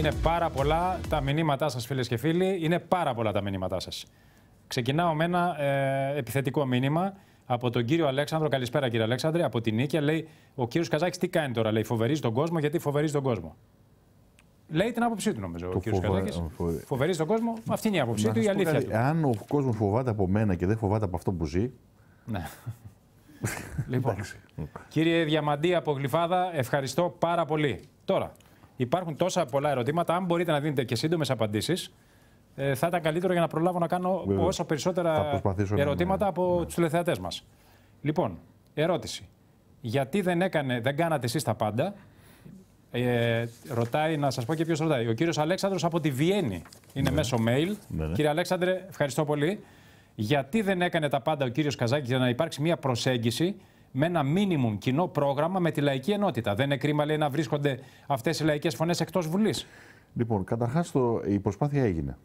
Είναι πάρα πολλά τα μηνύματά σας φίλες και φίλοι, είναι πάρα πολλά τα μηνύματά σας. Ξεκινάω με ένα ε, επιθετικό μήνυμα από τον κύριο Αλέξανδρο. Καλησπέρα κύριε Αλέξανδρε, από την νίκη. Λέει, ο κύριος Καζάκης τι κάνει τώρα, λέει, φοβερίζει τον κόσμο, γιατί φοβερίζει τον κόσμο. Λέει την άποψή του, νομίζω, ο κύριος Φοβε... Καζάκης. Φοβε... τον κόσμο. Αυτή είναι η άποψή του, η αλήθεια. του. Αν ο κόσμος φοβάται από μένα και δεν φοβάται από αυτό που ζει. Ναι. λοιπόν. κύριε Διαμαντή από ευχαριστώ πάρα πολύ. Τώρα, Υπάρχουν τόσα πολλά ερωτήματα. Αν μπορείτε να δίνετε και σύντομες απαντήσεις, ε, θα ήταν καλύτερο για να προλάβω να κάνω Βέβαια. όσο περισσότερα ερωτήματα από ναι. τους τηλεθεατές μας. Λοιπόν, ερώτηση. Γιατί δεν, έκανε, δεν κάνατε εσείς τα πάντα. Ε, ρωτάει, να σας πω και ποιος ρωτάει. Ο κύριος Αλέξανδρος από τη Βιέννη. Είναι ναι. μέσω mail. Ναι, ναι. Κύριε Αλέξανδρε, ευχαριστώ πολύ. Γιατί δεν έκανε τα πάντα ο κύριος Καζάκης για να υπάρξει μια προσέγγιση με ένα μίνιμουμ κοινό πρόγραμμα με τη λαϊκή ενότητα. Δεν είναι κρίμα, λέει, να βρίσκονται αυτές οι λαϊκές φωνές εκτός Βουλής. Λοιπόν, καταρχάς η προσπάθεια έγινε.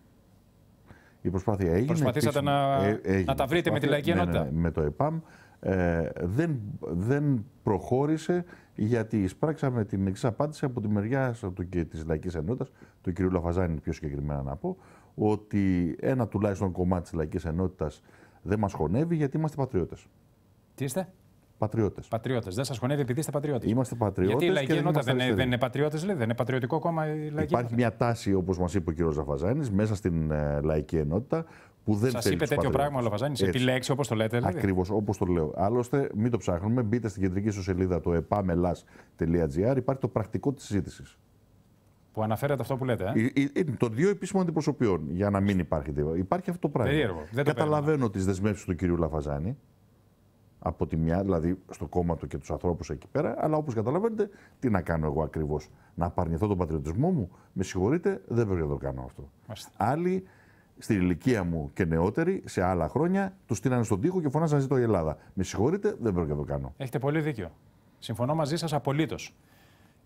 Η προσπάθεια έγινε. Προσπαθήσατε να, ε, να τα βρείτε με τη λαϊκή ναι, ναι, ενότητα. Ναι, με το ΕΠΑΜ. Ε, δεν, δεν προχώρησε γιατί εισπράξαμε την εξής απάντηση από τη μεριά του και της λαϊκής ενότητας, του κ. Λαφαζάνη πιο συγκεκριμένα να πω, ότι ένα τουλάχιστον κομμάτι της λαϊκής ενότητας δεν μας χωνεύει γιατί είμαστε πατριώτες. Τι είστε? Πατριώτες. Πατριώτες. Δεν σας χωνεύει επειδή είστε πατριώτες. Είμαστε πατριώτε. Γιατί η λαϊκή ενότητα δεν, είναι, δεν είναι πατριώτες, λέει. Δεν είναι πατριωτικό κόμμα η λαϊκή Υπάρχει μια τάση, όπως μας είπε ο κ. Ζαφαζάνης, μέσα στην ε, λαϊκή ενότητα που δεν Σας είπε τέτοιο πράγμα ο Λαφαζάνη. Επιλέξει όπως το λέτε. Δηλαδή. Ακριβώς όπως το λέω. Άλλωστε, μην το ψάχνουμε. Μπείτε στην κεντρική σου σελίδα το epamelas.gr. Υπάρχει το πρακτικό της συζήτησης. Που αναφέρεται αυτό που λέτε. Ε? ε, ε το δύο επίσημων αντιπροσωπιών. Για να μην υπάρχει Υπάρχει αυτό το πράγμα. Δεν Καταλαβαίνω τις δεσμεύσεις του κυρίου Λαφαζάνη από τη μια, δηλαδή στο κόμμα του και τους ανθρώπους εκεί πέρα, αλλά όπως καταλαβαίνετε, τι να κάνω εγώ ακριβώς. Να απαρνηθώ τον πατριωτισμό μου, με συγχωρείτε, δεν πρέπει να το κάνω αυτό. Άλλοι στην ηλικία μου και νεότεροι, σε άλλα χρόνια, τους στείλανε στον τοίχο και να Ζήτω η Ελλάδα. Με συγχωρείτε, δεν πρέπει να το κάνω. Έχετε πολύ δίκιο. Συμφωνώ μαζί σας απολύτως.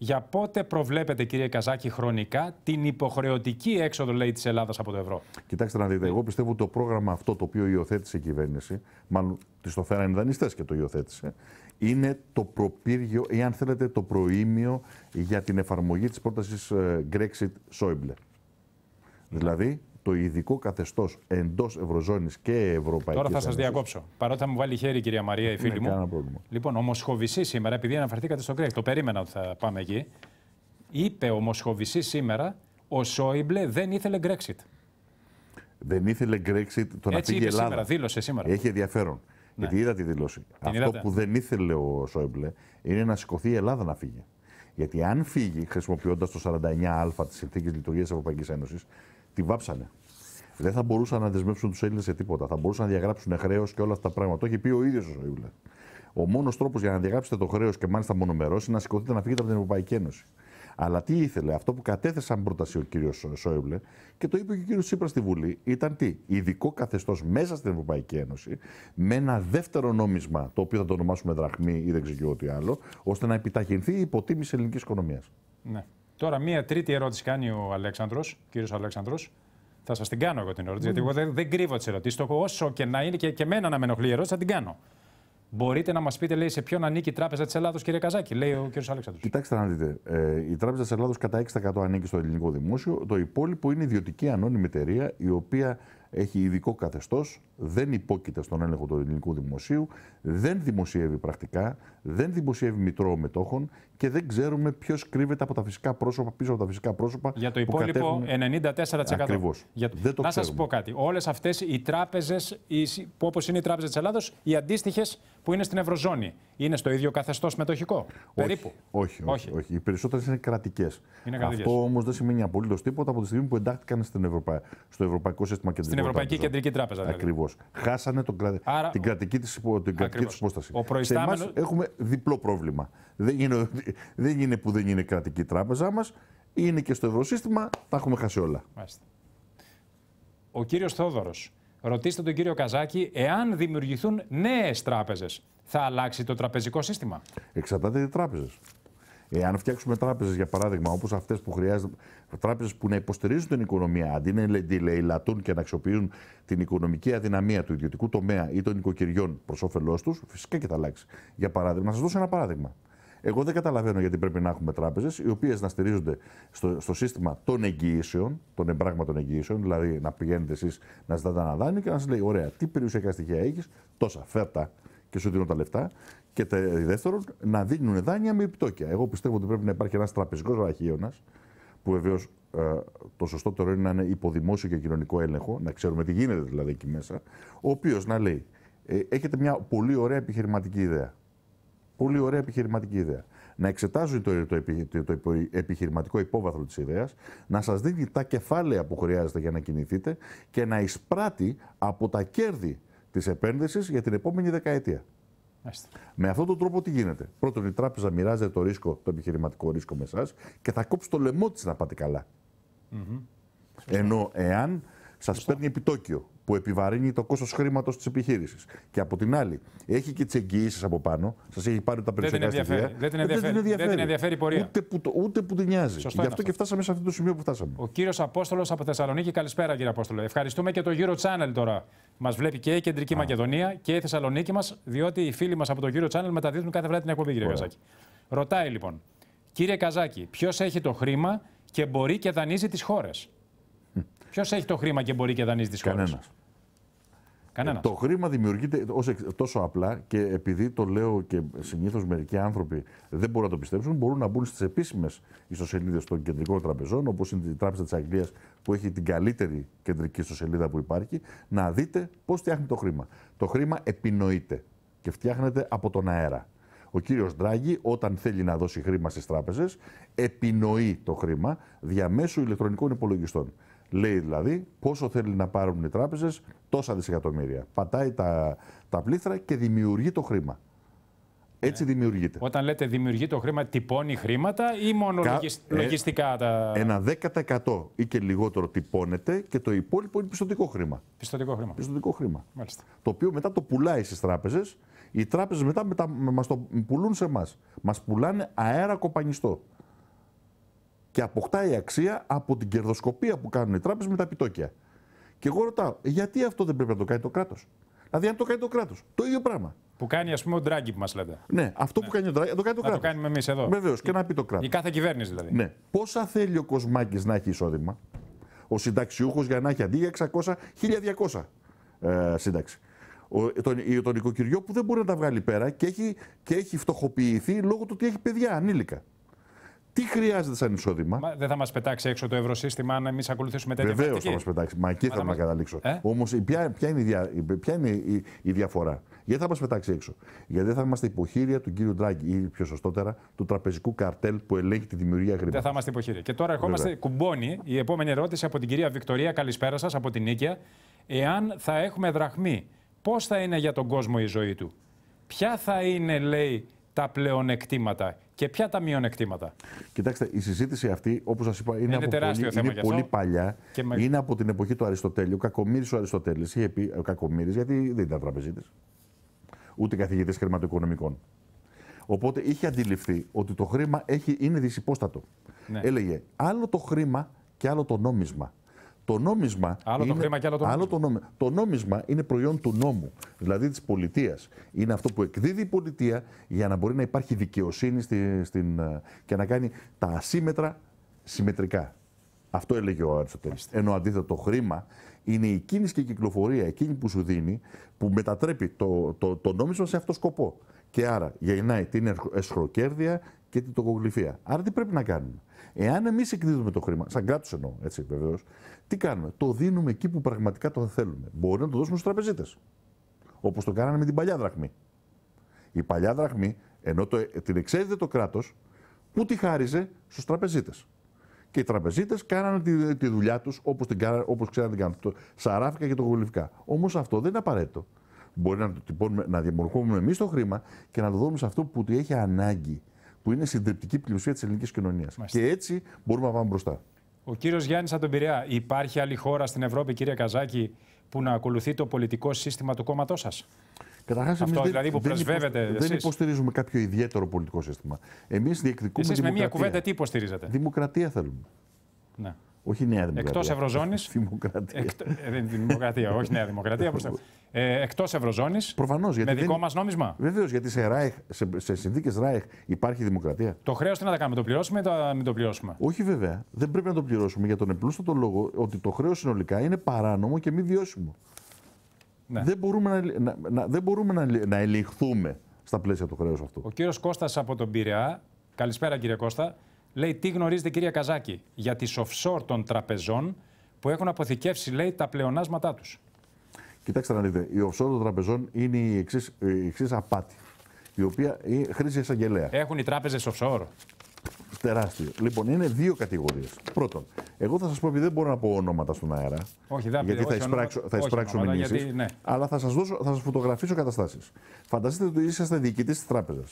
Για πότε προβλέπετε, κύριε Καζάκη, χρονικά την υποχρεωτική έξοδο λέει, της Ελλάδας από το ευρώ. Κοιτάξτε να δείτε, εγώ πιστεύω ότι το πρόγραμμα αυτό το οποίο υιοθέτησε η κυβέρνηση, μάλλον της το φέραν οι και το υιοθέτησε, είναι το προπύργιο, ή αν θέλετε το προήμιο για την εφαρμογή της πρότασης brexit ε, Brexit-Σόιμπλε. Δηλαδή, το ειδικό καθεστώς εντός Ευρωζώνης και Ευρωπαϊκής. Τώρα θα σας διακόψω. Παρότι θα μου βάλει χέρι, κυρία Μαρία, η ναι, φίλη μου. πρόβλημα. Λοιπόν, ο Μοσχοβησή σήμερα, επειδή αναφερθήκατε στο Κρέκ, το περίμενα ότι θα πάμε εκεί. Είπε ο Μοσχοβησή σήμερα, ο Σόιμπλε δεν ήθελε Brexit. Δεν ήθελε Brexit το να Έτσι η Ελλάδα. Σήμερα, δήλωσε σήμερα. Έχει ενδιαφέρον. Ναι. Γιατί είδα τη δήλωση. Την Αυτό είδατε. που δεν ήθελε ο Σόιμπλε είναι να σηκωθεί η Ελλάδα να φύγει. Γιατί αν φύγει χρησιμοποιώντας το 49α της συνθήκης λειτουργίας Ευρωπαϊκής Ένωσης, τη βάψανε. Δεν θα μπορούσαν να δεσμεύσουν τους Έλληνες σε τίποτα. Θα μπορούσαν να διαγράψουν χρέος και όλα αυτά τα πράγματα. Το έχει πει ο ίδιος ο Σοϊούλε. Ο μόνος τρόπος για να διαγράψετε το χρέος και μάλιστα μονομερός είναι να σηκωθείτε να φύγετε από την Ευρωπαϊκή Ένωση. Αλλά τι ήθελε, αυτό που κατέθεσαν πρόταση ο κύριος Σόιμπλε και το είπε και ο κύριος Τσίπρας στη Βουλή, ήταν τι, ειδικό καθεστώς μέσα στην Ευρωπαϊκή Ένωση, με ένα δεύτερο νόμισμα, το οποίο θα το ονομάσουμε δραχμή ή δεν ξέρω τι άλλο, ώστε να επιταχυνθεί η υποτίμηση ελληνικής οικονομίας. Ναι. Τώρα, μία τρίτη ερώτηση κάνει ο Αλέξανδρος, κύριος Αλέξανδρος. Θα σας την κάνω εγώ την ερώτηση, γιατί εγώ δεν, δεν κρύβω τις ερωτήσεις. Όσο και να είναι και, και εμένα να με ενοχλεί η ερώτηση, θα την κάνω. Μπορείτε να μας πείτε, λέει, σε ποιον ανήκει η Τράπεζα της Ελλάδος, κύριε Καζάκη, λέει ο κύριος Αλέξανδρος. Κοιτάξτε να δείτε. Ε, η Τράπεζα της Ελλάδος κατά 6% ανήκει στο ελληνικό δημόσιο. Το υπόλοιπο είναι ιδιωτική ανώνυμη εταιρεία, η οποία έχει ειδικό καθεστώς, δεν υπόκειται στον έλεγχο του ελληνικού δημοσίου, δεν δημοσιεύει πρακτικά, δεν δημοσιεύει μητρό μετόχων και δεν ξέρουμε ποιος κρύβεται από τα φυσικά πρόσωπα πίσω από τα φυσικά πρόσωπα. Για το υπόλοιπο 94%. Ακριβώ. το Να σας πω κάτι. Όλες αυτές οι τράπεζες, όπως είναι η Τράπεζα της Ελλάδος, οι αντίστοιχες που είναι στην Ευρωζώνη, είναι στο ίδιο καθεστώς μετοχικό. Όχι, περίπου. Όχι, όχι, όχι. Οι περισσότερες είναι κρατικές. Αυτό όμως δεν σημαίνει απολύτως τίποτα από τη στιγμή που εντάχθηκαν στην Ευρωπα... στο Ευρωπαϊκό Σύστημα Τράπεζα. Στην Ευρωπαϊκή Τράπεζα. Κεντρική Τράπεζα. Δηλαδή. Ακριβώς. Χάσανε τον την κρατική της υπο... υπόσταση. Ο προϊστάμενος... Σε εμάς έχουμε διπλό πρόβλημα. Δεν είναι, δεν είναι που δεν είναι κρατική τράπεζά μας, είναι και στο ευρωσύστημα, τα έχουμε χάσει όλα. Μάλιστα. Ο κύριος Θόδωρος Ρωτήστε τον κύριο Καζάκη, εάν δημιουργηθούν νέες τράπεζες, θα αλλάξει το τραπεζικό σύστημα. Εξαρτάται οι τράπεζε. Εάν φτιάξουμε τράπεζες, για παράδειγμα, όπως αυτές που χρειάζονται, τράπεζες που να υποστηρίζουν την οικονομία, αντί να ελαττούν και να αξιοποιούν την οικονομική αδυναμία του ιδιωτικού τομέα ή των οικοκυριών προς όφελός τους, φυσικά και θα αλλάξει. Για παράδειγμα, να σας δώσω ένα παράδειγμα. Εγώ δεν καταλαβαίνω γιατί πρέπει να έχουμε τράπεζες οι οποίες να στηρίζονται στο, στο σύστημα των εγγυήσεων, των εμπράγματων εγγυήσεων, δηλαδή να πηγαίνετε εσείς να ζητάτε ένα δάνειο και να σας λέει: Ωραία, τι περιουσιακά στοιχεία έχεις, τόσα, φέρτα και σου δίνω τα λεφτά. Και τε, δεύτερον, να δίνουν δάνεια με επιτόκια. Εγώ πιστεύω ότι πρέπει να υπάρχει ένας τραπεζικός βαχίωνα, που βεβαίως ε, το σωστότερο είναι να είναι υποδημόσιο και κοινωνικό έλεγχο, να ξέρουμε τι γίνεται δηλαδή εκεί μέσα, ο οποίος να λέει: ε, Έχετε μια πολύ ωραία επιχειρηματική ιδέα πολύ ωραία επιχειρηματική ιδέα. Να εξετάζει το, το, το, επιχειρηματικό υπόβαθρο της ιδέας, να σας δίνει τα κεφάλαια που χρειάζεται για να κινηθείτε και να εισπράττει από τα κέρδη της επένδυσης για την επόμενη δεκαετία. Με αυτόν τον τρόπο τι γίνεται. Πρώτον, η τράπεζα μοιράζεται το ρίσκο, το επιχειρηματικό ρίσκο με εσάς και θα κόψει το λαιμό της να πάτε καλά. Ενώ εάν σας παίρνει επιτόκιο που επιβαρύνει το κόστος χρήματος της επιχείρησης. Και από την άλλη, έχει και τις εγγυήσεις από πάνω, σας έχει πάρει τα περισσότερα δεν στοιχεία. Ε, δεν την ενδιαφέρει, δεν την ενδιαφέρει. ενδιαφέρει η πορεία. Ούτε που, ούτε που την νοιάζει. Σωστό Γι' αυτό, και φτάσαμε σε αυτό το σημείο που φτάσαμε. Ο κύριος Απόστολος από Θεσσαλονίκη, καλησπέρα κύριε Απόστολο. Ευχαριστούμε και το Euro Channel τώρα. Μας βλέπει και η Κεντρική Α. Μακεδονία και η Θεσσαλονίκη μας, διότι οι φίλοι μας από το Euro Channel μεταδίδουν κάθε βράδυ την εκπομπή, κύριε Καζάκη. Ρωτάει λοιπόν, κύριε Καζάκη, ποιος έχει το χρήμα και μπορεί και δανείζει τις χώρες. Hm. Ποιος έχει το χρήμα και μπορεί και δανείζει τις χώρες. Κανένας. Κανένας. Το χρήμα δημιουργείται τόσο απλά και επειδή το λέω και συνήθως μερικοί άνθρωποι δεν μπορούν να το πιστέψουν, μπορούν να μπουν στις επίσημες ιστοσελίδες των κεντρικών τραπεζών, όπως είναι η Τράπεζα της Αγγλίας που έχει την καλύτερη κεντρική ιστοσελίδα που υπάρχει, να δείτε πώς φτιάχνει το χρήμα. Το χρήμα επινοείται και φτιάχνεται από τον αέρα. Ο κύριος Ντράγκη, όταν θέλει να δώσει χρήμα στις τράπεζες, επινοεί το χρήμα διαμέσου ηλεκτρονικών υπολογιστών. Λέει δηλαδή πόσο θέλει να πάρουν οι τράπεζες, τόσα δισεκατομμύρια. Πατάει τα, τα πλήθρα και δημιουργεί το χρήμα. Έτσι ναι. δημιουργείται. Όταν λέτε δημιουργεί το χρήμα, τυπώνει χρήματα ή μόνο ε, λογιστικά τα. Ένα 10% ή και λιγότερο τυπώνεται και το υπόλοιπο είναι πιστοτικό χρήμα. Πιστοτικό χρήμα. Πιστοτικό χρήμα. Μάλιστα. Το οποίο μετά το πουλάει στις τράπεζες. Οι τράπεζες μετά, μετά μας το πουλούν σε εμάς. Μας πουλάνε αέρα κοπανιστό και αποκτάει αξία από την κερδοσκοπία που κάνουν οι τράπεζες με τα επιτόκια. Και εγώ ρωτάω, γιατί αυτό δεν πρέπει να το κάνει το κράτος. Δηλαδή, αν το κάνει το κράτος, το ίδιο πράγμα. Που κάνει, ας πούμε, ο Ντράγκη που μας λέτε. Ναι, αυτό ναι. που κάνει ο Ντράγκη, το κάνει το κράτο. Το κάνουμε εμείς εδώ. Βεβαίως, και να πει το κράτο. Η κάθε κυβέρνηση δηλαδή. Ναι. Πόσα θέλει ο Κοσμάκης να έχει εισόδημα, ο συνταξιούχος για να έχει αντί για 600, 1200 ε, σύνταξη. Ο, τον, τον οικοκυριό που δεν μπορεί να τα βγάλει πέρα και έχει, και έχει φτωχοποιηθεί λόγω του ότι έχει παιδιά ανήλικα. Τι χρειάζεται σαν εισόδημα. Μα, δεν θα μας πετάξει έξω το ευρωσύστημα αν εμείς ακολουθήσουμε τέτοια Βεβαίως θα μας πετάξει. Μα εκεί θέλω να καταλήξω. Ε? Όμως ποια, ποια, είναι, η, δια... ποια είναι η, η διαφορά. Γιατί θα μας πετάξει έξω. Γιατί δεν θα είμαστε υποχείρια του κύριου Ντράγκη ή πιο σωστότερα του τραπεζικού καρτέλ που ελέγχει τη δημιουργία γρήγορα. Δεν θα είμαστε υποχείρια. Και τώρα ερχόμαστε κουμπώνει η επόμενη ερώτηση από την κυρία Βικτωρία. Καλησπέρα σας από την Νίκαια. Εάν θα έχουμε δραχμή, πώς θα είναι για τον κόσμο η ζωή του. Ποια θα είναι, λέει, τα πλεονεκτήματα και ποια τα μειονεκτήματα. Κοιτάξτε, η συζήτηση αυτή, όπως σας είπα, είναι, είναι, από πολύ, είναι πολύ παλιά. Και Είναι από την εποχή του Αριστοτέλειου. Ο Κακομήρη ο Αριστοτέλης είχε πει ο ε, Κακομήρη, γιατί δεν ήταν τραπεζίτης. Ούτε καθηγητής χρηματοοικονομικών. Οπότε είχε αντιληφθεί ότι το χρήμα έχει, είναι δυσυπόστατο. Ναι. Έλεγε άλλο το χρήμα και άλλο το νόμισμα. Το νόμισμα. Άλλο είναι... το χρήμα και άλλο το νόμισμα. το, νόμισμα. είναι προϊόν του νόμου, δηλαδή της πολιτείας. Είναι αυτό που εκδίδει η πολιτεία για να μπορεί να υπάρχει δικαιοσύνη στη, στην, ε, και να κάνει τα ασύμετρα συμμετρικά. Αυτό έλεγε ο Αριστοτέλης. Ενώ αντίθετα το χρήμα είναι η κίνηση και η κυκλοφορία, εκείνη που σου δίνει, που μετατρέπει το, το, το νόμισμα σε αυτό σκοπό. Και άρα γεννάει την εσχροκέρδεια και την τοκογλυφία. Άρα τι πρέπει να κάνουμε. Εάν εμείς εκδίδουμε το χρήμα, σαν κράτος εννοώ, έτσι βεβαίως, τι κάνουμε. Το δίνουμε εκεί που πραγματικά το θέλουμε. Μπορεί να το δώσουμε στους τραπεζίτες. Όπως το κάνανε με την παλιά δραχμή. Η παλιά δραχμή, ενώ το, την εξέδιδε το κράτος, που τη χάριζε στους τραπεζίτες. Και οι τραπεζίτες κάνανε τη, τη δουλειά τους όπως όπως ξέραν την κάνουν. σαράφικα και το γολυφικά. Όμως αυτό δεν είναι απαραίτητο. Μπορεί να το να διαμορφώνουμε εμείς το χρήμα και να το δούμε σε αυτό που τη έχει ανάγκη, που είναι συντριπτική πλειοψηφία της ελληνικής κοινωνίας. Και έτσι μπορούμε να πάμε μπροστά. Ο κύριος Γιάννης Αντομπηρέα, υπάρχει άλλη χώρα στην Ευρώπη, κύριε Καζάκη, που να ακολουθεί το πολιτικό σύστημα του κόμματός σας. Καταρχάς, εμεί δηλαδή που δεν, δεν υποστηρίζουμε κάποιο ιδιαίτερο πολιτικό σύστημα. Εμείς διεκδικούμε. Εσείς με μία κουβέντα τι υποστηρίζετε. Δημοκρατία θέλουμε. Ναι. Όχι Νέα Δημοκρατία. Εκτός Ευρωζώνης. Δημοκρατία. Ε, δημοκρατία, όχι Νέα Δημοκρατία. ε, Εκτός Ευρωζώνης. Προφανώς. Με δικό δεν... μας νόμισμα. Βεβαίως, γιατί σε, Ράιχ, σε, σε συνθήκες Ράιχ υπάρχει δημοκρατία. Το χρέος τι να τα κάνουμε, το πληρώσουμε ή να μην το πληρώσουμε. Όχι βέβαια. Δεν πρέπει να το πληρώσουμε για τον επλούστατο λόγο ότι το χρέος συνολικά είναι παράνομο και μη βιώσιμο. Ναι. Δεν μπορούμε, να, να, δεν μπορούμε να, να ελιχθούμε στα πλαίσια του χρέους αυτού. Ο κύριος Κώστας από τον Πειραιά. Καλησπέρα κύριε Κώστα. Λέει, τι γνωρίζετε κυρία Καζάκη για τις offshore των τραπεζών που έχουν αποθηκεύσει, λέει, τα πλεονάσματά τους. Κοιτάξτε να δείτε, η offshore των τραπεζών είναι η εξής, η εξής απάτη, η οποία χρήζει εισαγγελέα. Έχουν οι τράπεζες offshore. Τεράστιο. Λοιπόν, είναι δύο κατηγορίες. Πρώτον, εγώ θα σας πω επειδή δεν μπορώ να πω ονόματα στον αέρα. Όχι, δεν Γιατί θα εισπράξω, θα μηνύσει. Ναι. Αλλά θα σας θα σας φωτογραφίσω καταστάσεις. Φανταστείτε ότι είσαστε διοικητής της τράπεζας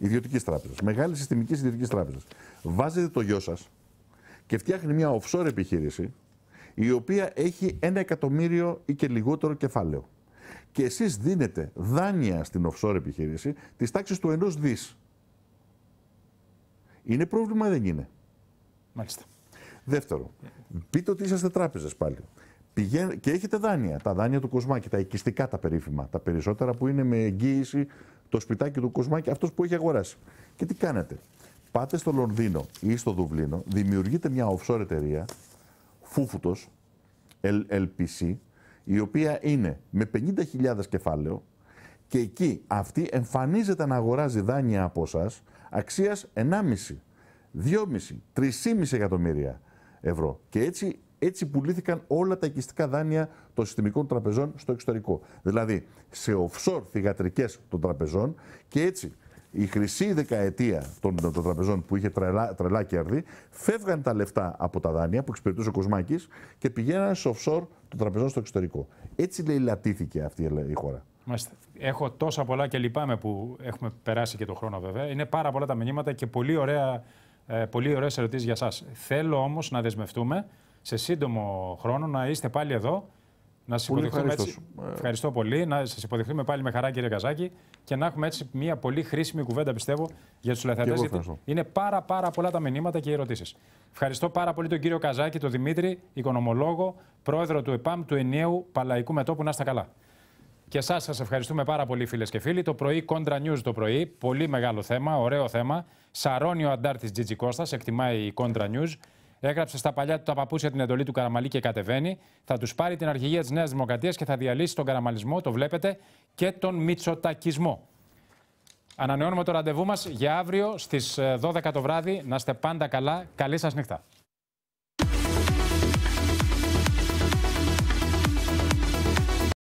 ιδιωτικής τράπεζας, μεγάλης συστημικής ιδιωτικής τράπεζας, βάζετε το γιο σας και φτιάχνει μια offshore επιχείρηση η οποία έχει ένα εκατομμύριο ή και λιγότερο κεφάλαιο. Και εσείς δίνετε δάνεια στην offshore επιχείρηση της τάξης του ενός δις. Είναι πρόβλημα, δεν είναι. Μάλιστα. Δεύτερο, πείτε ότι είσαστε τράπεζε πάλι. Και έχετε δάνεια. Τα δάνεια του Κοσμάκη, τα οικιστικά τα περίφημα. Τα περισσότερα που είναι με εγγύηση το σπιτάκι του Κοσμάκη, αυτός που έχει αγοράσει. Και τι κάνετε. Πάτε στο Λονδίνο ή στο Δουβλίνο, δημιουργείτε μια offshore εταιρεία, φούφουτος, LPC, η οποία είναι με 50.000 κεφάλαιο και εκεί αυτή εμφανίζεται να αγοράζει δάνεια από εσά αξία 1,5, 2,5, 3,5 εκατομμύρια ευρώ. Και έτσι έτσι πουλήθηκαν όλα τα οικιστικά δάνεια των συστημικών τραπεζών στο εξωτερικό. Δηλαδή σε offshore θηγατρικές των τραπεζών και έτσι η χρυσή δεκαετία των, των τραπεζών που είχε τρελά, τρελά κέρδη, φεύγαν τα λεφτά από τα δάνεια που εξυπηρετούσε ο Κοσμάκης και πηγαίναν σε offshore των τραπεζών στο εξωτερικό. Έτσι λέει λατήθηκε αυτή η χώρα. Έχω τόσα πολλά και λυπάμαι που έχουμε περάσει και τον χρόνο βέβαια. Είναι πάρα πολλά τα μηνύματα και πολύ, ωραία, ε, πολύ ωραίες για σας. Θέλω όμως να δεσμευτούμε σε σύντομο χρόνο να είστε πάλι εδώ. Να σας υποδεχθούμε έτσι. Ε. Ευχαριστώ πολύ. Να σας υποδεχθούμε πάλι με χαρά, κύριε Καζάκη, και να έχουμε έτσι μια πολύ χρήσιμη κουβέντα, πιστεύω, για τους τηλεθεατέ. Γιατί είναι πάρα, πάρα πολλά τα μηνύματα και οι ερωτήσεις. Ευχαριστώ πάρα πολύ τον κύριο Καζάκη, τον Δημήτρη, οικονομολόγο, πρόεδρο του ΕΠΑΜ του Ενιαίου Παλαϊκού Μετόπου. Να είστε καλά. Και εσάς σας ευχαριστούμε πάρα πολύ, φίλες και φίλοι. Το πρωί Contra News το πρωί. Πολύ μεγάλο θέμα, ωραίο θέμα. Σαρώνει ο αντάρτης Τζιτζι Κώστα, εκτιμάει η Contra News. Έγραψε στα παλιά του τα παπούτσια την εντολή του Καραμαλή και κατεβαίνει. Θα τους πάρει την αρχηγία της Νέας Δημοκρατίας και θα διαλύσει τον καραμαλισμό, το βλέπετε, και τον μιτσοτακισμό. Ανανεώνουμε το ραντεβού μας για αύριο στις 12 ε, το βράδυ. Να είστε πάντα καλά. Καλή σας νύχτα.